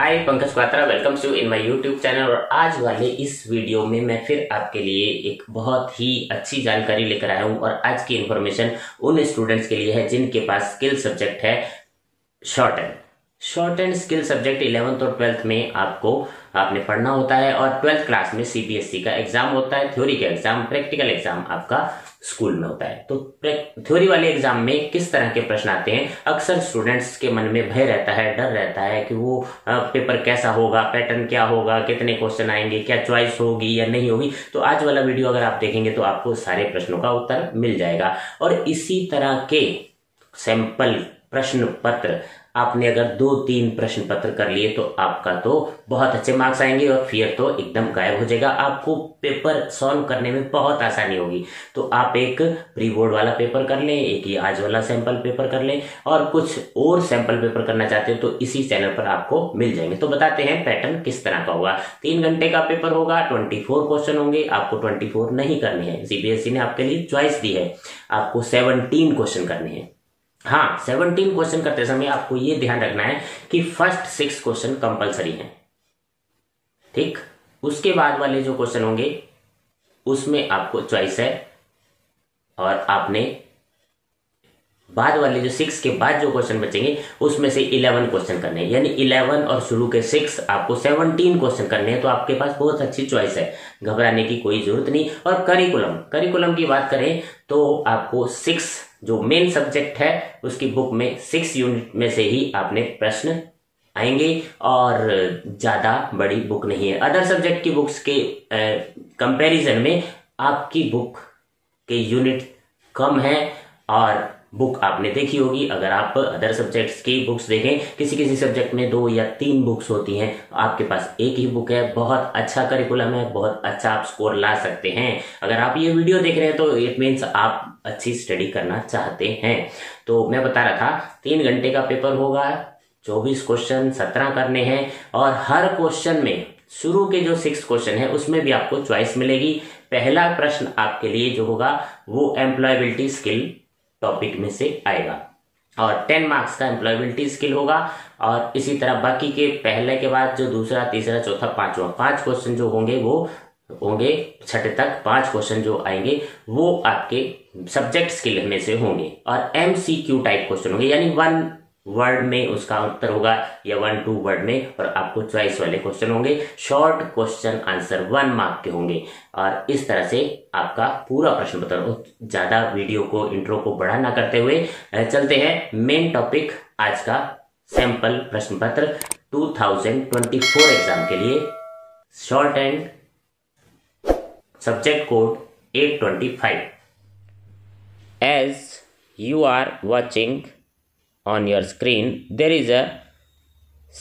I Pankaj Patra welcome to in my YouTube channel और आज वाले इस वीडियो में मैं फिर आपके लिए एक बहुत ही अच्छी जानकारी लेकर आया हूँ और आज की इन्फॉर्मेशन उन स्टूडेंट्स के लिए है जिनके पास स्किल सब्जेक्ट है short and short and skill subject eleventh और ट्वेल्थ में आपको आपने पढ़ना होता है और ट्वेल्थ क्लास में सीबीएसई e का एग्जाम होता है थ्योरी का एग्जाम प्रैक्टिकल एग्जाम आपका स्कूल में होता है तो थ्योरी वाले एग्जाम में किस तरह के प्रश्न आते हैं अक्सर स्टूडेंट्स के मन में भय रहता है डर रहता है कि वो पेपर कैसा होगा पैटर्न क्या होगा कितने क्वेश्चन आएंगे क्या चॉइस होगी या नहीं होगी तो आज वाला वीडियो अगर आप देखेंगे तो आपको सारे प्रश्नों का उत्तर मिल जाएगा और इसी तरह के सैंपल प्रश्न पत्र आपने अगर दो तीन प्रश्न पत्र कर लिए तो आपका तो बहुत अच्छे मार्क्स आएंगे और फियर तो एकदम गायब हो जाएगा आपको पेपर सॉल्व करने में बहुत आसानी होगी तो आप एक प्री बोर्ड वाला पेपर कर लें एक ही आज वाला सैंपल पेपर कर लें और कुछ और सैंपल पेपर करना चाहते हो तो इसी चैनल पर आपको मिल जाएंगे तो बताते हैं पैटर्न किस तरह का होगा तीन घंटे का पेपर होगा ट्वेंटी क्वेश्चन होंगे आपको ट्वेंटी नहीं करने हैं सीबीएसई e ने आपके लिए च्वाइस दी है आपको सेवनटीन क्वेश्चन करने हैं हाँ सेवनटीन क्वेश्चन करते समय आपको यह ध्यान रखना है कि फर्स्ट सिक्स क्वेश्चन कंपलसरी हैं ठीक उसके बाद वाले जो क्वेश्चन होंगे उसमें आपको चॉइस है और आपने बाद वाले जो सिक्स के बाद जो क्वेश्चन बचेंगे उसमें से इलेवन क्वेश्चन करने हैं यानी इलेवन और शुरू के सिक्स आपको सेवनटीन क्वेश्चन करने हैं तो आपके पास बहुत अच्छी चॉइस है घबराने की कोई जरूरत नहीं और करिकुलम करिकुलम की बात करें तो आपको सिक्स जो मेन सब्जेक्ट है उसकी बुक में सिक्स यूनिट में से ही आपने प्रश्न आएंगे और ज़्यादा बड़ी बुक नहीं है अदर सब्जेक्ट की बुक्स के कंपेरिजन में आपकी बुक के यूनिट कम है और बुक आपने देखी होगी अगर आप अदर सब्जेक्ट्स की बुक्स देखें किसी किसी सब्जेक्ट में दो या तीन बुक्स होती हैं आपके पास एक ही बुक है बहुत अच्छा करिकुलम है बहुत अच्छा आप स्कोर ला सकते हैं अगर आप ये वीडियो देख रहे हैं तो इट मीन्स आप अच्छी स्टडी करना चाहते हैं तो मैं बता रहा था तीन घंटे का पेपर होगा चौबीस क्वेश्चन सत्रह करने हैं और हर क्वेश्चन में शुरू के जो सिक्स क्वेश्चन है उसमें भी आपको चॉइस मिलेगी पहला प्रश्न आपके लिए जो होगा वो एम्प्लॉयबिलिटी स्किल टॉपिक में से आएगा और टेन मार्क्स का एम्प्लॉयबिलिटी स्किल होगा और इसी तरह बाकी के पहले के बाद जो दूसरा तीसरा चौथा पांचवा पांच क्वेश्चन जो होंगे वो होंगे छठे तक पांच क्वेश्चन जो आएंगे वो आपके सब्जेक्ट स्किल में से होंगे और M C Q type question होंगे यानी वन वर्ड में उसका उत्तर होगा या वन टू वर्ड में और आपको चॉइस वाले क्वेश्चन होंगे short question answer one mark के होंगे और इस तरह से आपका पूरा प्रश्न पत्र ज्यादा वीडियो को इंट्रो को बढ़ा ना करते हुए चलते हैं मेन टॉपिक आज का सैंपल प्रश्न पत्र 2024 एग्जाम के लिए short and subject code 825 as you are watching on your screen there is a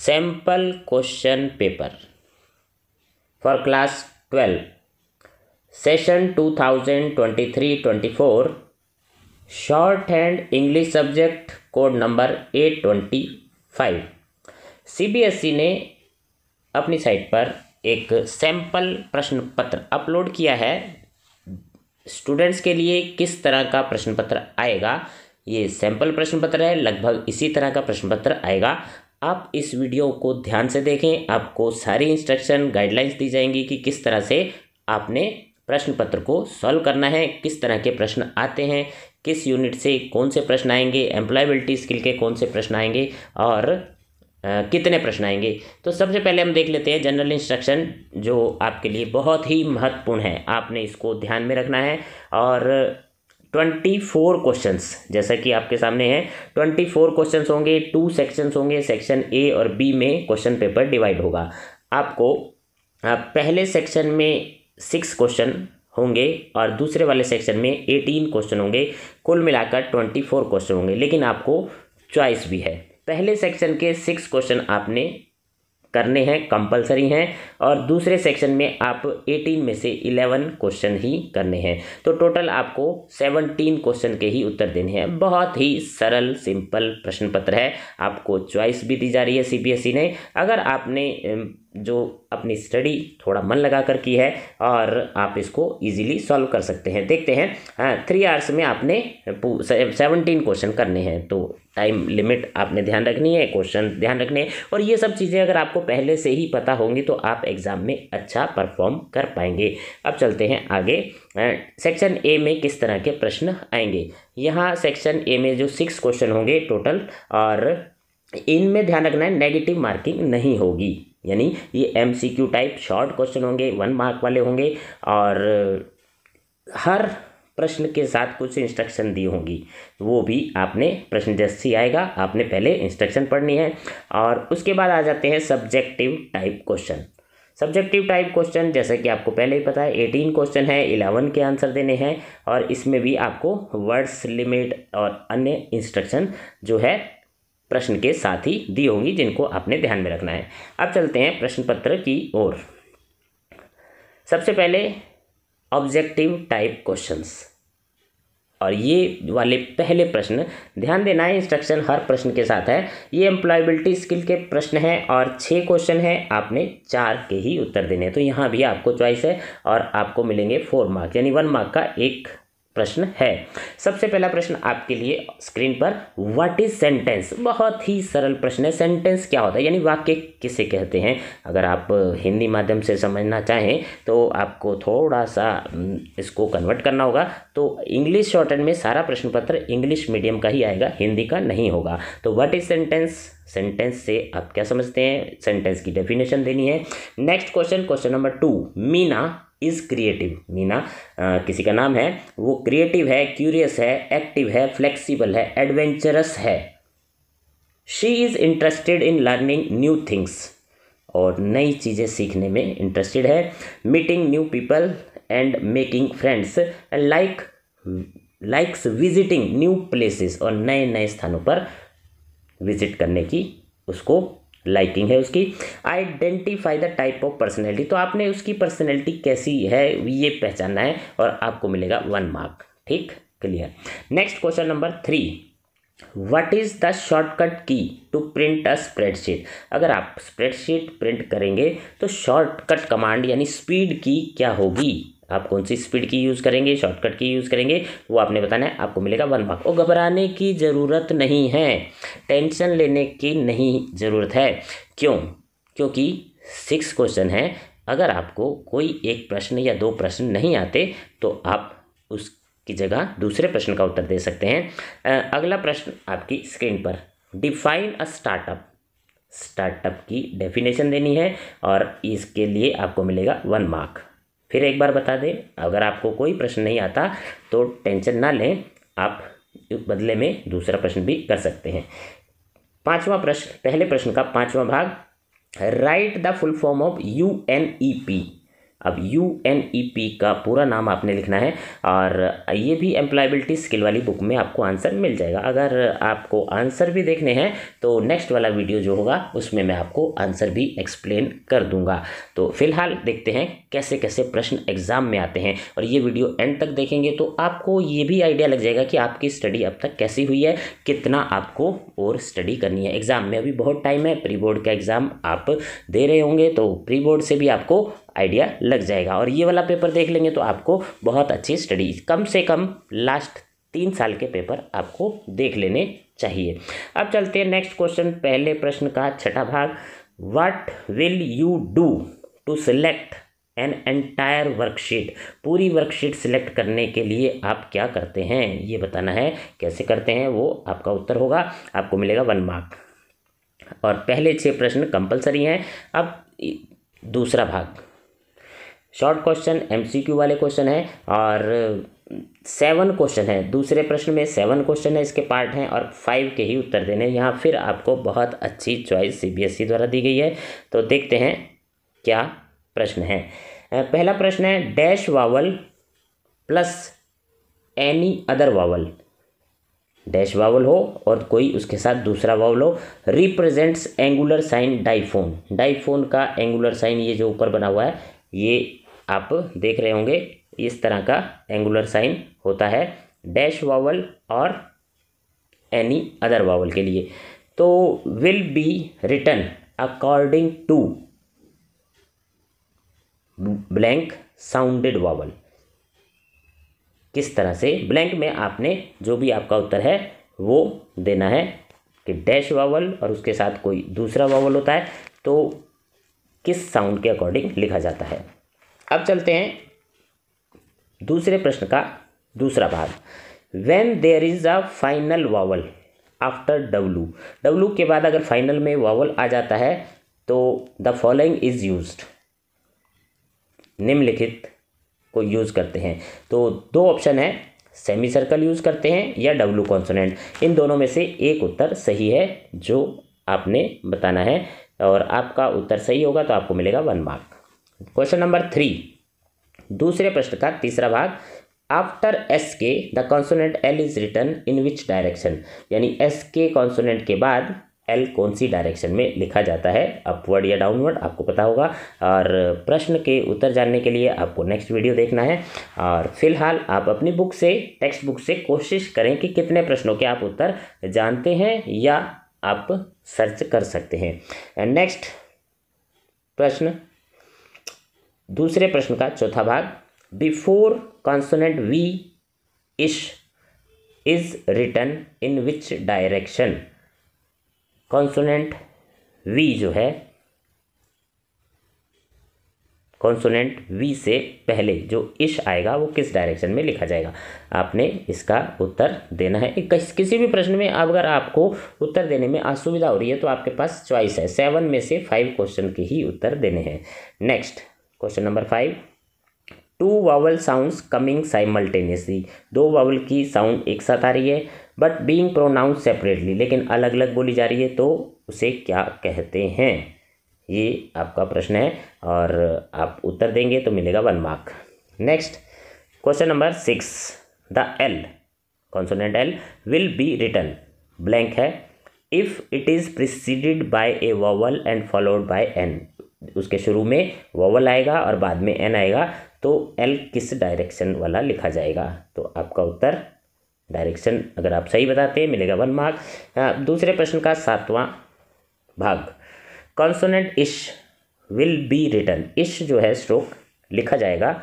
sample question paper for class 12 session 2023-24 shorthand english subject code number 825 cbse ne अपनी site पर एक sample प्रश्न पत्र upload किया है students के लिए किस तरह का प्रश्न पत्र आएगा ये सैंपल प्रश्न पत्र है लगभग इसी तरह का प्रश्न पत्र आएगा आप इस वीडियो को ध्यान से देखें आपको सारी इंस्ट्रक्शन गाइडलाइंस दी जाएंगी कि किस तरह से आपने प्रश्न पत्र को सॉल्व करना है किस तरह के प्रश्न आते हैं किस यूनिट से कौन से प्रश्न आएंगे एम्प्लॉयबिलिटी स्किल के कौन से प्रश्न आएंगे और आ, कितने प्रश्न आएंगे तो सबसे पहले हम देख लेते हैं जनरल इंस्ट्रक्शन जो आपके लिए बहुत ही महत्वपूर्ण है आपने इसको ध्यान में रखना है और ट्वेंटी फोर क्वेश्चन जैसा कि आपके सामने है ट्वेंटी फोर क्वेश्चन होंगे टू सेक्शंस होंगे सेक्शन ए और बी में क्वेश्चन पेपर डिवाइड होगा आपको आप पहले सेक्शन में सिक्स क्वेश्चन होंगे और दूसरे वाले सेक्शन में एटीन क्वेश्चन होंगे कुल मिलाकर ट्वेंटी फोर क्वेश्चन होंगे लेकिन आपको चॉइस भी है पहले सेक्शन के सिक्स क्वेश्चन आपने करने हैं कंपलसरी हैं और दूसरे सेक्शन में आप 18 में से 11 क्वेश्चन ही करने हैं तो टोटल आपको 17 क्वेश्चन के ही उत्तर देने हैं बहुत ही सरल सिंपल प्रश्न पत्र है आपको चॉइस भी दी जा रही है सीबीएसई e ने अगर आपने जो अपनी स्टडी थोड़ा मन लगा कर की है और आप इसको इजीली सॉल्व कर सकते हैं देखते हैं थ्री हाँ, आवर्स में आपने सेवनटीन क्वेश्चन करने हैं तो टाइम लिमिट आपने ध्यान रखनी है क्वेश्चन ध्यान रखने हैं और ये सब चीज़ें अगर आपको पहले से ही पता होंगी तो आप एग्ज़ाम में अच्छा परफॉर्म कर पाएंगे अब चलते हैं आगे सेक्शन हाँ, ए में किस तरह के प्रश्न आएंगे यहाँ सेक्शन ए में जो सिक्स क्वेश्चन होंगे टोटल और इनमें ध्यान रखना है नेगेटिव मार्किंग नहीं होगी यानी ये M C Q type short question होंगे वन मार्क वाले होंगे और हर प्रश्न के साथ कुछ इंस्ट्रक्शन दी होंगी तो वो भी आपने प्रश्न जैसे ही आएगा आपने पहले इंस्ट्रक्शन पढ़नी है और उसके बाद आ जाते हैं subjective type question subjective type question जैसा कि आपको पहले ही पता है एटीन क्वेश्चन है इलेवन के आंसर देने हैं और इसमें भी आपको वर्ड्स लिमिट और अन्य इंस्ट्रक्शन जो है प्रश्न के साथ ही दी होंगी जिनको आपने ध्यान में रखना है अब चलते हैं प्रश्न पत्र की ओर सबसे पहले ऑब्जेक्टिव टाइप क्वेश्चंस और ये वाले पहले प्रश्न ध्यान देना है इंस्ट्रक्शन हर प्रश्न के साथ है ये एम्प्लॉयबिलिटी स्किल के प्रश्न हैं और छः क्वेश्चन हैं आपने चार के ही उत्तर देने तो यहाँ भी आपको चॉइस है और आपको मिलेंगे फोर मार्क यानी वन मार्क का एक प्रश्न है सबसे पहला प्रश्न आपके लिए स्क्रीन पर व्हाट इज सेंटेंस बहुत ही सरल प्रश्न है सेंटेंस क्या होता है यानी वाक्य किसे कहते हैं अगर आप हिंदी माध्यम से समझना चाहें तो आपको थोड़ा सा हम्म, इसको कन्वर्ट करना होगा तो इंग्लिश एंड में सारा प्रश्न पत्र इंग्लिश मीडियम का ही आएगा हिंदी का नहीं होगा तो व्हाट इज सेंटेंस सेंटेंस से आप क्या समझते हैं सेंटेंस की डेफिनेशन देनी है next question question number two Meena is creative Meena किसी का नाम है वो क्रिएटिव है क्यूरियस है एक्टिव है फ्लेक्सिबल है एडवेंचरस है she is interested in learning new things और नई चीज़ें सीखने में इंटरेस्टेड है meeting new people and making friends like likes visiting new places और नए नए स्थानों पर विजिट करने की उसको लाइकिंग है उसकी identify the type of personality तो आपने उसकी पर्सनैलिटी कैसी है ये पहचानना है और आपको मिलेगा वन मार्क ठीक clear next question number three what is the shortcut key to print a spreadsheet अगर आप स्प्रेडशीट प्रिंट करेंगे तो शॉर्टकट कमांड यानी स्पीड की क्या होगी आप कौन सी स्पीड की यूज़ करेंगे शॉर्टकट की यूज़ करेंगे वो आपने बताना है आपको मिलेगा वन मार्क और घबराने की ज़रूरत नहीं है टेंशन लेने की नहीं ज़रूरत है क्यों क्योंकि सिक्स क्वेश्चन है अगर आपको कोई एक प्रश्न या दो प्रश्न नहीं आते तो आप उसकी जगह दूसरे प्रश्न का उत्तर दे सकते हैं अगला प्रश्न आपकी स्क्रीन पर डिफाइन अ स्टार्टअप स्टार्टअप की डेफिनेशन देनी है और इसके लिए आपको मिलेगा वन मार्क फिर एक बार बता दें अगर आपको कोई प्रश्न नहीं आता तो टेंशन ना लें आप बदले में दूसरा प्रश्न भी कर सकते हैं पांचवा प्रश्न पहले प्रश्न का पांचवा भाग write the full form of U N E P अब यू एन ई पी का पूरा नाम आपने लिखना है और ये भी एम्प्लॉयबिलिटी स्किल वाली बुक में आपको आंसर मिल जाएगा अगर आपको आंसर भी देखने हैं तो नेक्स्ट वाला वीडियो जो होगा उसमें मैं आपको आंसर भी एक्सप्लेन कर दूंगा तो फिलहाल देखते हैं कैसे कैसे प्रश्न एग्जाम में आते हैं और ये वीडियो एंड तक देखेंगे तो आपको ये भी आइडिया लग जाएगा कि आपकी स्टडी अब तक कैसी हुई है कितना आपको और स्टडी करनी है एग्ज़ाम में अभी बहुत टाइम है प्री बोर्ड का एग्ज़ाम आप दे रहे होंगे तो प्री बोर्ड से भी आपको आइडिया लग जाएगा और ये वाला पेपर देख लेंगे तो आपको बहुत अच्छी स्टडी कम से कम लास्ट तीन साल के पेपर आपको देख लेने चाहिए अब चलते हैं नेक्स्ट क्वेश्चन पहले प्रश्न का छठा भाग what will you do to select an entire worksheet पूरी वर्कशीट सिलेक्ट करने के लिए आप क्या करते हैं ये बताना है कैसे करते हैं वो आपका उत्तर होगा आपको मिलेगा वन मार्क और पहले छः प्रश्न कंपलसरी हैं अब दूसरा भाग शॉर्ट क्वेश्चन एमसीक्यू वाले क्वेश्चन है और सेवन क्वेश्चन है दूसरे प्रश्न में सेवन क्वेश्चन है इसके पार्ट हैं और फाइव के ही उत्तर देने यहाँ फिर आपको बहुत अच्छी चॉइस सीबीएसई e द्वारा दी गई है तो देखते हैं क्या प्रश्न है पहला प्रश्न है dash vowel plus any other vowel dash vowel हो और कोई उसके साथ दूसरा वावल हो represents angular sign diphone diphone का एंगुलर साइन ये जो ऊपर बना हुआ है ये आप देख रहे होंगे इस तरह का एंगुलर साइन होता है डैश वावल और एनी अदर वावल के लिए तो will be written according to blank sounded vowel किस तरह से ब्लैंक में आपने जो भी आपका उत्तर है वो देना है कि डैश वावल और उसके साथ कोई दूसरा वावल होता है तो किस साउंड के अकॉर्डिंग लिखा जाता है अब चलते हैं दूसरे प्रश्न का दूसरा भाग when there is a final vowel after W W के बाद अगर फाइनल में वावल आ जाता है तो द फॉलोइंग इज़ यूज निम्नलिखित को यूज़ करते हैं तो दो ऑप्शन है सेमी सर्कल यूज़ करते हैं या डब्लू कॉन्सोनेंट इन दोनों में से एक उत्तर सही है जो आपने बताना है और आपका उत्तर सही होगा तो आपको मिलेगा one mark question number three दूसरे प्रश्न का तीसरा भाग after S K the consonant L is written in which direction यानी एस के कॉन्सोनेंट के बाद एल कौन सी डायरेक्शन में लिखा जाता है अपवर्ड या डाउनवर्ड आपको पता होगा और प्रश्न के उत्तर जानने के लिए आपको नेक्स्ट वीडियो देखना है और फिलहाल आप अपनी बुक से टेक्स्ट बुक से कोशिश करें कि कितने प्रश्नों के आप उत्तर जानते हैं या आप सर्च कर सकते हैं एंड नेक्स्ट प्रश्न दूसरे प्रश्न का चौथा भाग before consonant V ish is written in which direction consonant V जो है कॉन्सोनेंट वी से पहले जो इश आएगा वो किस डायरेक्शन में लिखा जाएगा आपने इसका उत्तर देना है किस, किसी भी प्रश्न में अगर आपको उत्तर देने में असुविधा हो रही है तो आपके पास चॉइस है सेवन में से फाइव क्वेश्चन के ही उत्तर देने हैं next question number five two vowel sounds coming simultaneously दो वावल की साउंड एक साथ आ रही है बट बींग प्रोनाउंस सेपरेटली लेकिन अलग अलग बोली जा रही है तो उसे क्या कहते हैं ये आपका प्रश्न है और आप उत्तर देंगे तो मिलेगा one mark next question number six the L consonant L will be written blank है if it is preceded by a vowel and followed by N उसके शुरू में वोवल आएगा और बाद में एन आएगा तो एल किस डायरेक्शन वाला लिखा जाएगा तो आपका उत्तर डायरेक्शन अगर आप सही बताते हैं मिलेगा वन मार्क दूसरे प्रश्न का सातवां भाग कॉन्सोनेंट इश विल बी रिटर्न इश जो है स्ट्रोक लिखा जाएगा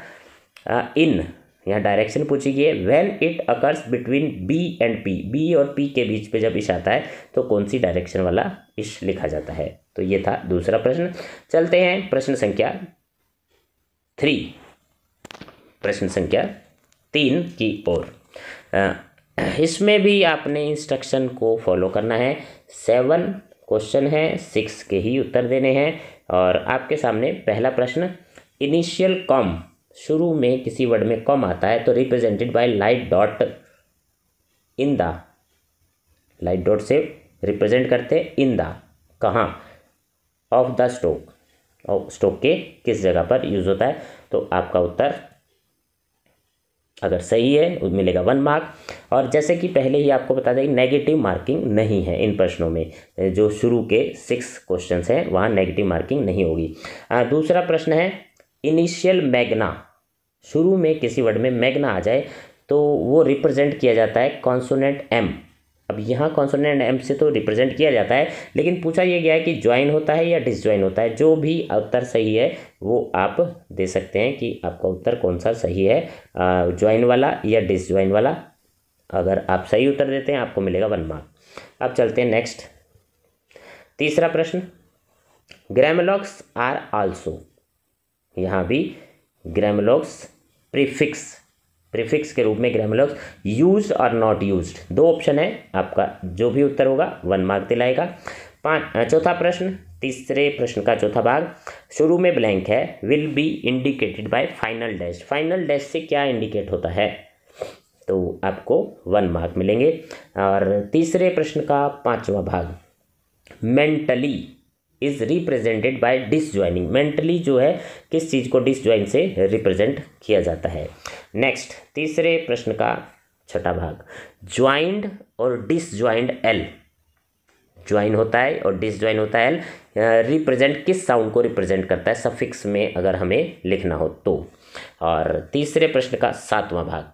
इन यहाँ डायरेक्शन पूछी गई है when it occurs between B and P B और पी के बीच पे जब इश आता है तो कौन सी डायरेक्शन वाला इश लिखा जाता है तो ये था दूसरा प्रश्न चलते हैं प्रश्न संख्या थ्री प्रश्न संख्या तीन की ओर इसमें भी आपने इंस्ट्रक्शन को फॉलो करना है सेवन क्वेश्चन है सिक्स के ही उत्तर देने हैं और आपके सामने पहला प्रश्न इनिशियल कॉम शुरू में किसी वर्ड में कम आता है तो represented by light dot in the light dot से रिप्रेजेंट करते इन द कहाँ ऑफ द स्टोक और स्टोक के किस जगह पर यूज़ होता है तो आपका उत्तर अगर सही है मिलेगा वन मार्क और जैसे कि पहले ही आपको बता दें नेगेटिव मार्किंग नहीं है इन प्रश्नों में जो शुरू के सिक्स क्वेश्चन हैं वहाँ नेगेटिव मार्किंग नहीं होगी दूसरा प्रश्न है इनिशियल मैग्ना शुरू में किसी वर्ड में मैग्ना आ जाए तो वो रिप्रेजेंट किया जाता है कॉन्सोनेंट एम अब यहाँ कॉन्सोनेंट एम से तो रिप्रेजेंट किया जाता है लेकिन पूछा यह गया है कि ज्वाइन होता है या डिसज्वाइन होता है जो भी उत्तर सही है वो आप दे सकते हैं कि आपका उत्तर कौन सा सही है ज्वाइन वाला या डिसज्वाइन वाला अगर आप सही उत्तर देते हैं आपको मिलेगा वन मार्क अब चलते हैं नेक्स्ट तीसरा प्रश्न ग्रामलॉक्स आर आल्सो यहाँ भी ग्रेमलॉक्स प्रीफिक्स प्रीफिक्स के रूप में ग्रेमलॉक्स यूज और नॉट यूज दो ऑप्शन है आपका जो भी उत्तर होगा वन मार्क दिलाएगा पाँच चौथा प्रश्न तीसरे प्रश्न का चौथा भाग शुरू में ब्लैंक है will be indicated by final dash final dash से क्या इंडिकेट होता है तो आपको वन मार्क मिलेंगे और तीसरे प्रश्न का पांचवा भाग mentally is represented by disjoining mentally जो है किस चीज़ को डिसज्वाइन से रिप्रेजेंट किया जाता है नेक्स्ट तीसरे प्रश्न का छठा भाग ज्वाइंड और डिसज्वाइंड एल ज्वाइन होता है और डिसज्वाइन होता है एल रिप्रेजेंट किस साउंड को रिप्रेजेंट करता है सफिक्स में अगर हमें लिखना हो तो और तीसरे प्रश्न का सातवां भाग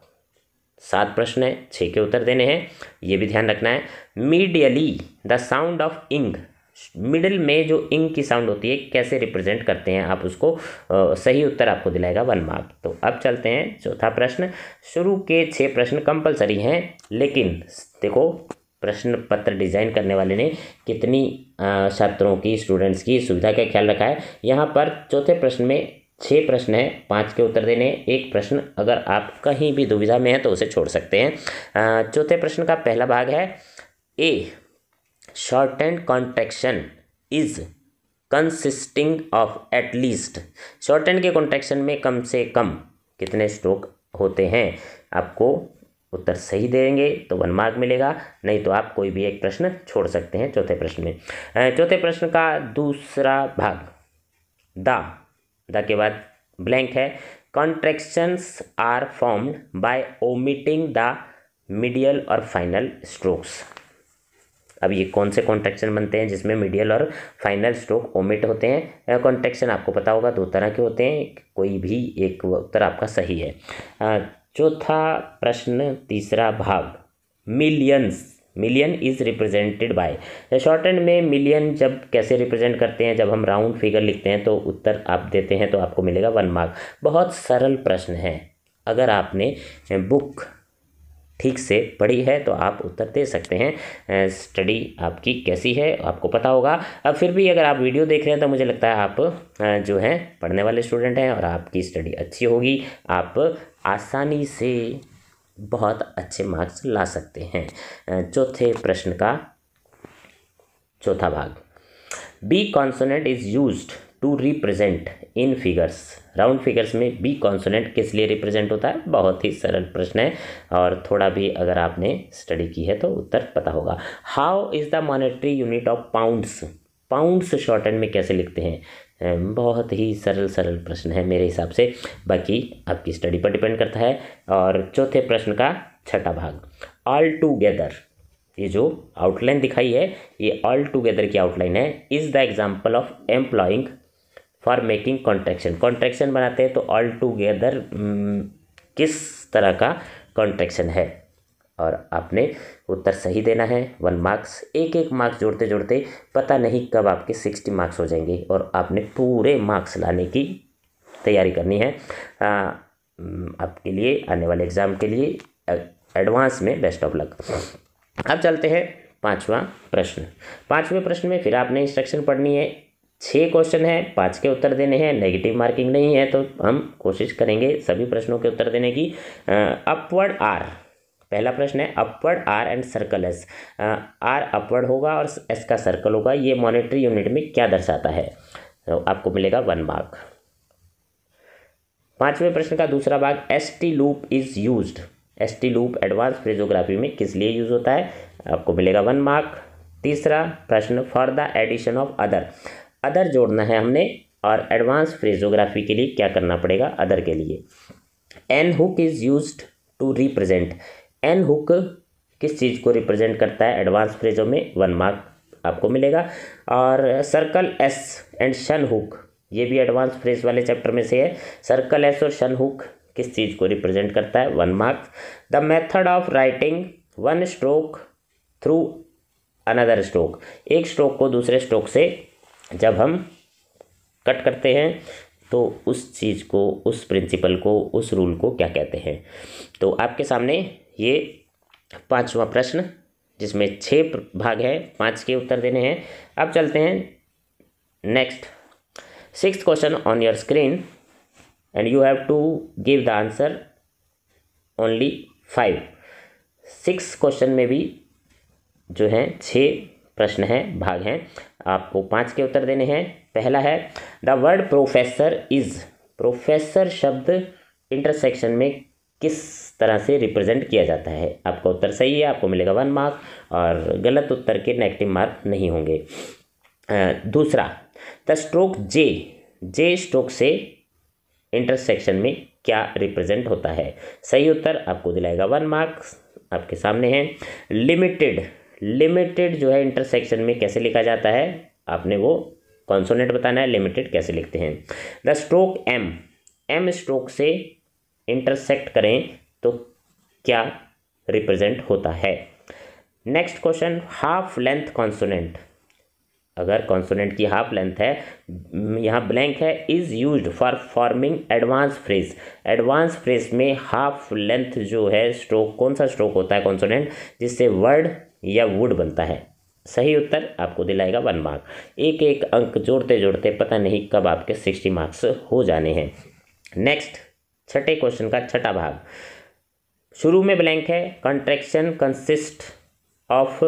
सात प्रश्न है छः के उत्तर देने हैं ये भी ध्यान रखना है medially the sound of ing middle में जो इंग की साउंड होती है कैसे रिप्रेजेंट करते हैं आप उसको आ, सही उत्तर आपको दिलाएगा वन मार्क तो अब चलते हैं चौथा प्रश्न शुरू के छः प्रश्न कंपलसरी हैं लेकिन देखो प्रश्न पत्र डिजाइन करने वाले ने कितनी छात्रों की स्टूडेंट्स की सुविधा का ख्याल रखा है यहाँ पर चौथे प्रश्न में छः प्रश्न हैं पाँच के उत्तर देने एक प्रश्न अगर आप कहीं भी दुविधा में हैं तो उसे छोड़ सकते हैं चौथे प्रश्न का पहला भाग है a shorthand contraction is consisting of at least shorthand के कॉन्ट्रैक्शन में कम से कम कितने स्ट्रोक होते हैं आपको उत्तर सही देंगे तो वन मार्क मिलेगा नहीं तो आप कोई भी एक प्रश्न छोड़ सकते हैं चौथे प्रश्न में चौथे प्रश्न का दूसरा भाग द द के बाद ब्लैंक है contractions are formed by omitting the medial और फाइनल स्ट्रोक्स अब ये कौन से कॉन्ट्रेक्शन बनते हैं जिसमें मीडियल और फाइनल स्ट्रोक ओमिट होते हैं कॉन्ट्रेक्शन आपको पता होगा दो तरह के होते हैं कोई भी एक उत्तर आपका सही है चौथा प्रश्न तीसरा भाग millions million is represented by shorthand में मिलियन जब कैसे रिप्रेजेंट करते हैं जब हम राउंड फिगर लिखते हैं तो उत्तर आप देते हैं तो आपको मिलेगा वन मार्क बहुत सरल प्रश्न है अगर आपने बुक ठीक से पढ़ी है तो आप उत्तर दे सकते हैं स्टडी आपकी कैसी है आपको पता होगा अब फिर भी अगर आप वीडियो देख रहे हैं तो मुझे लगता है आप जो हैं पढ़ने वाले स्टूडेंट हैं और आपकी स्टडी अच्छी होगी आप आसानी से बहुत अच्छे मार्क्स ला सकते हैं चौथे प्रश्न का चौथा भाग B consonant is used to represent in figures round figures में बी कॉन्सोनेंट किस लिए रिप्रेजेंट होता है बहुत ही सरल प्रश्न है और थोड़ा भी अगर आपने स्टडी की है तो उत्तर पता होगा how is the monetary unit of pounds pounds shorthand में कैसे लिखते हैं बहुत ही सरल सरल प्रश्न है मेरे हिसाब से बाकी आपकी स्टडी पर डिपेंड करता है और चौथे प्रश्न का छठा भाग ऑल टूगेदर ये जो आउटलाइन दिखाई है ये ऑल टूगेदर की आउटलाइन है is the example of employing for making contraction contraction बनाते हैं तो ऑल टूगेदर हम्म, किस तरह का कॉन्ट्रैक्शन है और आपने उत्तर सही देना है वन मार्क्स एक एक मार्क्स जोड़ते जोड़ते पता नहीं कब आपके सिक्सटी मार्क्स हो जाएंगे और आपने पूरे मार्क्स लाने की तैयारी करनी है आ, हम्म, आपके लिए आने वाले एग्ज़ाम के लिए एडवांस में बेस्ट ऑफ लक अब चलते हैं पांचवा प्रश्न पांचवें प्रश्न में फिर आपने इंस्ट्रक्शन पढ़नी है छः क्वेश्चन है पाँच के उत्तर देने हैं नेगेटिव मार्किंग नहीं है तो हम कोशिश करेंगे सभी प्रश्नों के उत्तर देने की अपवर्ड आर पहला प्रश्न है upward R and circle S R upward होगा और एस का सर्कल होगा ये मॉनिटरी यूनिट में क्या दर्शाता है तो आपको मिलेगा वन मार्क पांचवें प्रश्न का दूसरा भाग S T loop is use S T loop advance phraseography में किस लिए यूज होता है आपको मिलेगा वन मार्क तीसरा प्रश्न for the addition of other other जोड़ना है हमने और एडवांस फ्रेजोग्राफी के लिए क्या करना पड़ेगा अदर के लिए N hook is use to represent N hook किस चीज़ को रिप्रेजेंट करता है एडवांस फ्रेजों में वन मार्क आपको मिलेगा और circle S and shun hook ये भी एडवांस फ्रेज वाले चैप्टर में से है सर्कल एस और शन हुक किस चीज़ को रिप्रेजेंट करता है one marks the method of writing one stroke through another stroke एक स्ट्रोक को दूसरे स्ट्रोक से जब हम कट करते हैं तो उस चीज़ को उस प्रिंसिपल को उस रूल को क्या कहते हैं तो आपके सामने ये पांचवा प्रश्न जिसमें छः भाग है पांच के उत्तर देने हैं अब चलते हैं next six question on your screen and you have to give the answer only five six question में भी जो हैं छः प्रश्न हैं भाग हैं आपको पांच के उत्तर देने हैं पहला है the word professor is professor शब्द इंटरसेक्शन में किस तरह से रिप्रेजेंट किया जाता है आपका उत्तर सही है आपको मिलेगा वन मार्क और गलत उत्तर के नेगेटिव मार्क नहीं होंगे दूसरा the stroke J J stroke से इंटरसेक्शन में क्या रिप्रेजेंट होता है सही उत्तर आपको दिलाएगा वन मार्क्स आपके सामने है लिमिटेड लिमिटेड जो है इंटरसेक्शन में कैसे लिखा जाता है आपने वो कॉन्सोनेंट बताना है लिमिटेड कैसे लिखते हैं the stroke M M stroke से इंटरसेक्ट करें तो क्या रिप्रेजेंट होता है next question half length consonant अगर कॉन्सोनेंट की हाफ लेंथ है यहाँ ब्लैंक है is use for forming advance phrase advance phrase में हाफ लेंथ जो है स्ट्रोक कौन सा स्ट्रोक होता है कॉन्सोनेंट जिससे वर्ड या वुड बनता है सही उत्तर आपको दिलाएगा वन मार्क एक एक अंक जोड़ते जोड़ते पता नहीं कब आपके सिक्सटी मार्क्स हो जाने हैं नेक्स्ट छठे क्वेश्चन का छठा भाग शुरू में ब्लैंक है contraction consist of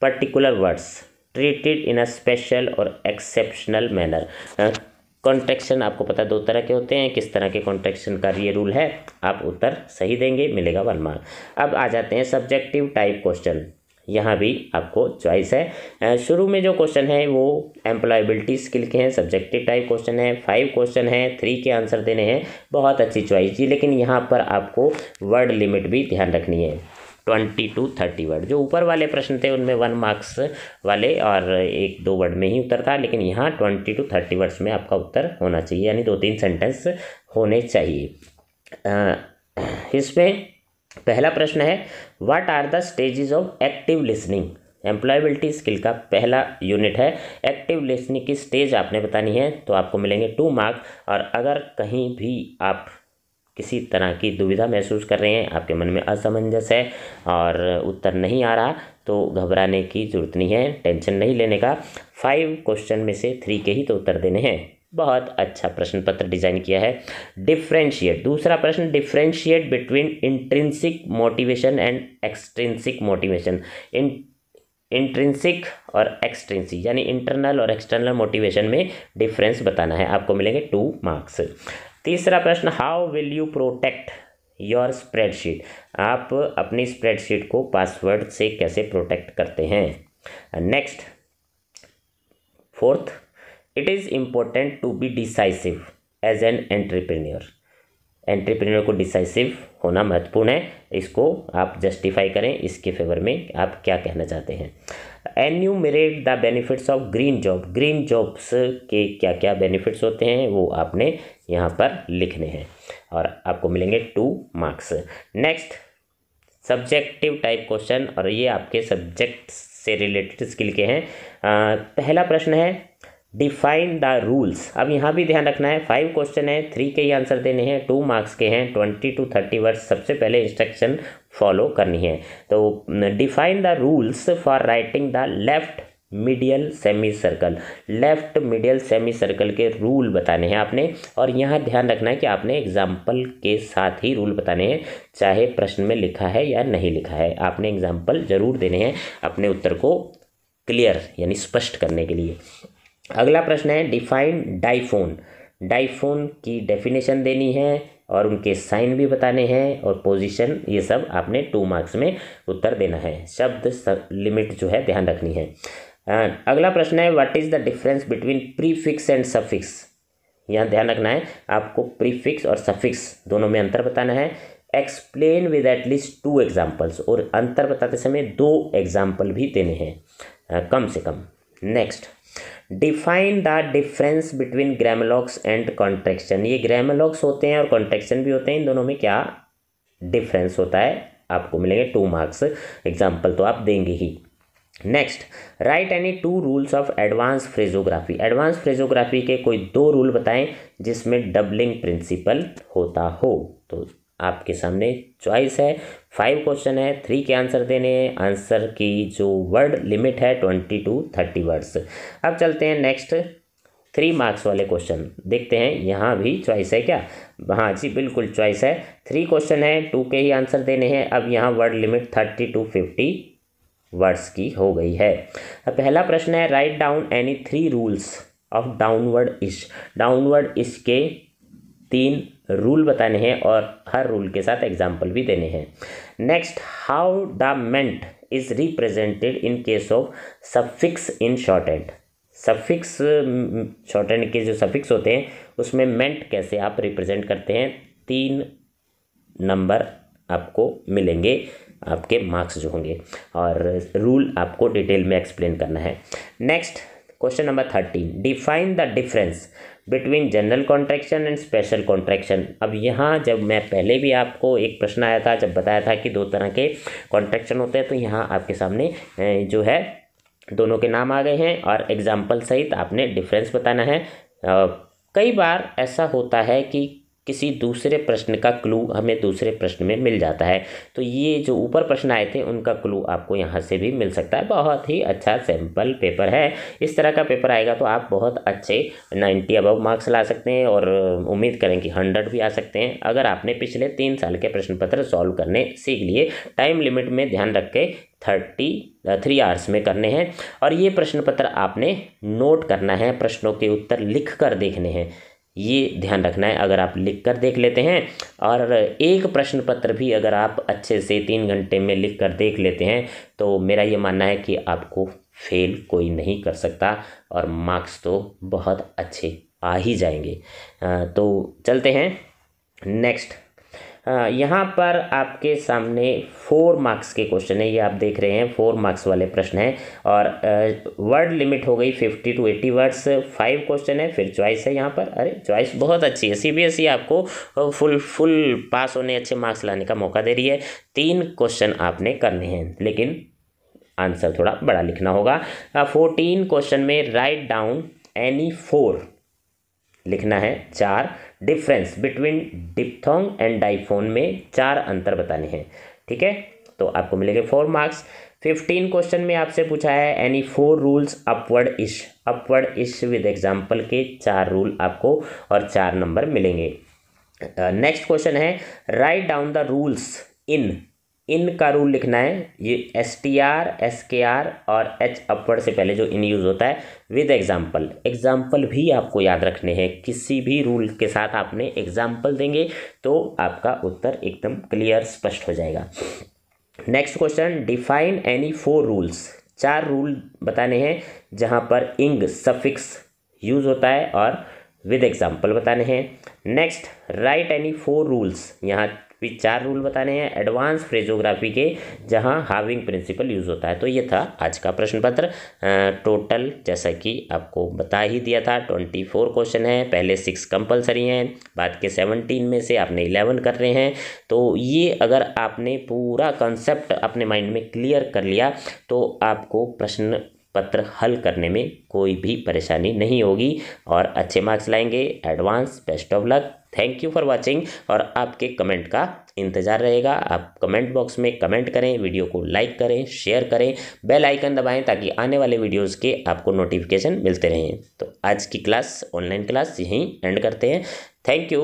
particular words treated in a special और एक्सेप्शनल मैनर कॉन्ट्रेक्शन आपको पता दो तरह के होते हैं किस तरह के कॉन्ट्रेक्शन का ये रूल है आप उत्तर सही देंगे मिलेगा वन मार्क अब आ जाते हैं सब्जेक्टिव टाइप क्वेश्चन यहाँ भी आपको चॉइस है शुरू में जो क्वेश्चन है वो एम्प्लॉयबिलिटी स्किल के हैं सब्जेक्टिव टाइप क्वेश्चन है फाइव क्वेश्चन है थ्री के आंसर देने हैं बहुत अच्छी चॉइस जी लेकिन यहाँ पर आपको वर्ड लिमिट भी ध्यान रखनी है ट्वेंटी टू थर्टी वर्ड जो ऊपर वाले प्रश्न थे उनमें वन मार्क्स वाले और एक दो वर्ड में ही उत्तर था लेकिन यहाँ ट्वेंटी टू थर्टी वर्ड्स में आपका उत्तर होना चाहिए यानी दो तीन सेंटेंस होने चाहिए इसमें पहला प्रश्न है what are the stages of active listening employability skill का पहला यूनिट है एक्टिव लिसनिंग की स्टेज आपने बतानी है तो आपको मिलेंगे टू मार्क और अगर कहीं भी आप किसी तरह की दुविधा महसूस कर रहे हैं आपके मन में असमंजस है और उत्तर नहीं आ रहा तो घबराने की जरूरत नहीं है टेंशन नहीं लेने का फाइव क्वेश्चन में से थ्री के ही तो उत्तर देने हैं बहुत अच्छा प्रश्न पत्र डिजाइन किया है डिफ्रेंशिएट दूसरा प्रश्न differentiate between intrinsic motivation and extrinsic motivation in intrinsic और एक्सट्रेंसिक यानी इंटरनल और एक्सटर्नल मोटिवेशन में डिफरेंस बताना है आपको मिलेंगे टू मार्क्स तीसरा प्रश्न how will you protect your spreadsheet आप अपनी स्प्रेडशीट को पासवर्ड से कैसे प्रोटेक्ट करते हैं next fourth it is important to be decisive as an entrepreneur entrepreneur को डिसाइसिव होना महत्वपूर्ण है इसको आप जस्टिफाई करें इसके फेवर में आप क्या कहना चाहते हैं enumerate the benefits of green job green jobs के क्या क्या बेनिफिट्स होते हैं वो आपने यहाँ पर लिखने हैं और आपको मिलेंगे two marks next subjective type question और ये आपके सब्जेक्ट से रिलेटेड स्किल के हैं आ, पहला प्रश्न है डिफाइन द रूल्स अब यहाँ भी ध्यान रखना है फाइव क्वेश्चन है थ्री के ही आंसर देने हैं टू मार्क्स के हैं ट्वेंटी टू थर्टी वर्ड्स सबसे पहले इंस्ट्रक्शन फॉलो करनी है तो define the rules for writing the left medial semi circle left medial semi circle के रूल बताने हैं आपने और यहाँ ध्यान रखना है कि आपने एग्जाम्पल के साथ ही रूल बताने हैं चाहे प्रश्न में लिखा है या नहीं लिखा है आपने एग्जाम्पल ज़रूर देने हैं अपने उत्तर को क्लियर यानी स्पष्ट करने के लिए अगला प्रश्न है डिफाइन डाइफोन डाइफोन की डेफिनेशन देनी है और उनके साइन भी बताने हैं और पोजीशन ये सब आपने टू मार्क्स में उत्तर देना है शब्द लिमिट जो है ध्यान रखनी है अगला प्रश्न है what is the difference between prefix and suffix यहाँ ध्यान रखना है आपको प्रीफिक्स और सफिक्स दोनों में अंतर बताना है explain with at least two examples और अंतर बताते समय दो एग्जाम्पल भी देने हैं कम से कम next define the difference between grammalogues and contraction ये ग्रेमलॉक्स होते हैं और कॉन्ट्रेक्शन भी होते हैं इन दोनों में क्या डिफरेंस होता है आपको मिलेंगे टू मार्क्स एग्जाम्पल तो आप देंगे ही next write any two rules of advance phraseography advance phraseography के कोई दो रूल बताएं जिसमें डबलिंग प्रिंसिपल होता हो तो आपके सामने चॉइस है फाइव क्वेश्चन है थ्री के आंसर देने हैं आंसर की जो वर्ड लिमिट है ट्वेंटी टू थर्टी वर्ड्स अब चलते हैं नेक्स्ट थ्री मार्क्स वाले क्वेश्चन देखते हैं यहाँ भी चॉइस है क्या हाँ जी बिल्कुल चॉइस है थ्री क्वेश्चन है टू के ही आंसर देने हैं अब यहाँ word limit thirty to fifty words की हो गई है अब पहला प्रश्न है write down any three rules of downward ish downward ish के तीन रूल बताने हैं और हर रूल के साथ एग्जाम्पल भी देने हैं next how the ment is represented in case of suffix in shorthand suffix shorthand के जो सफिक्स होते हैं उसमें मेंट कैसे आप रिप्रेजेंट करते हैं तीन नंबर आपको मिलेंगे आपके मार्क्स जो होंगे और रूल आपको डिटेल में एक्सप्लेन करना है next question number thirteen define the difference between general contraction and special contraction अब यहाँ जब मैं पहले भी आपको एक प्रश्न आया था जब बताया था कि दो तरह के कॉन्ट्रैक्शन होते हैं तो यहाँ आपके सामने जो है दोनों के नाम आ गए हैं और एग्जाम्पल सहित आपने डिफरेंस बताना है कई बार ऐसा होता है कि किसी दूसरे प्रश्न का क्लू हमें दूसरे प्रश्न में मिल जाता है तो ये जो ऊपर प्रश्न आए थे उनका क्लू आपको यहाँ से भी मिल सकता है बहुत ही अच्छा सैम्पल पेपर है इस तरह का पेपर आएगा तो आप बहुत अच्छे नाइन्टी अबव मार्क्स ला सकते हैं और उम्मीद करें कि हंड्रेड भी आ सकते हैं अगर आपने पिछले तीन साल के प्रश्न पत्र सॉल्व करने सीख लिए टाइम लिमिट में ध्यान रख के थर्टी थ्री आवर्स में करने हैं और ये प्रश्न पत्र आपने नोट करना है प्रश्नों के उत्तर लिख कर देखने हैं ये ध्यान रखना है अगर आप लिख कर देख लेते हैं और एक प्रश्न पत्र भी अगर आप अच्छे से तीन घंटे में लिख कर देख लेते हैं तो मेरा ये मानना है कि आपको फेल कोई नहीं कर सकता और मार्क्स तो बहुत अच्छे आ ही जाएंगे तो चलते हैं नेक्स्ट यहाँ पर आपके सामने फोर मार्क्स के क्वेश्चन है ये आप देख रहे हैं फोर मार्क्स वाले प्रश्न हैं और वर्ड लिमिट हो गई fifty to eighty words five question है फिर चॉइस है यहाँ पर अरे चॉइस बहुत अच्छी है सीबीएसई e आपको फुल फुल पास होने अच्छे मार्क्स लाने का मौका दे रही है तीन क्वेश्चन आपने करने हैं लेकिन आंसर थोड़ा बड़ा लिखना होगा फोर्टीन क्वेश्चन में राइट डाउन एनी फोर लिखना है चार difference between diphthong and diphone में चार अंतर बताने हैं ठीक है तो आपको मिलेंगे फोर मार्क्स फिफ्टीन क्वेश्चन में आपसे पूछा है एनी फोर रूल्स अपवर्ड इश अपवर्ड इश विद एग्जाम्पल के चार रूल आपको और चार नंबर मिलेंगे नेक्स्ट uh, क्वेश्चन है write down the rules in इन का रूल लिखना है ये एस टी आर एस के आर और एच अपवर्ड से पहले जो इन यूज़ होता है विद एग्जाम्पल एग्जाम्पल भी आपको याद रखने हैं किसी भी रूल के साथ आपने एग्जाम्पल देंगे तो आपका उत्तर एकदम क्लियर स्पष्ट हो जाएगा next question define any four rules चार रूल बताने हैं जहाँ पर इंग सफिक्स यूज़ होता है और विद एग्जाम्पल बताने हैं next write any four rules यहाँ भी चार रूल बताने हैं एडवांस फ्रेजोग्राफी के जहाँ हाविंग प्रिंसिपल यूज़ होता है तो ये था आज का प्रश्न पत्र टोटल जैसा कि आपको बता ही दिया था ट्वेंटी फोर क्वेश्चन है पहले सिक्स कंपलसरी हैं बाद के सेवनटीन में से आपने इलेवन कर रहे हैं तो ये अगर आपने पूरा कंसेप्ट अपने माइंड में क्लियर कर लिया तो आपको प्रश्न पत्र हल करने में कोई भी परेशानी नहीं होगी और अच्छे मार्क्स लाएंगे advance best of luck thank you for watching और आपके कमेंट का इंतजार रहेगा आप कमेंट बॉक्स में कमेंट करें वीडियो को लाइक करें शेयर करें बेल आइकन दबाएं ताकि आने वाले वीडियोस के आपको नोटिफिकेशन मिलते रहें तो आज की क्लास ऑनलाइन क्लास यहीं एंड करते हैं थैंक यू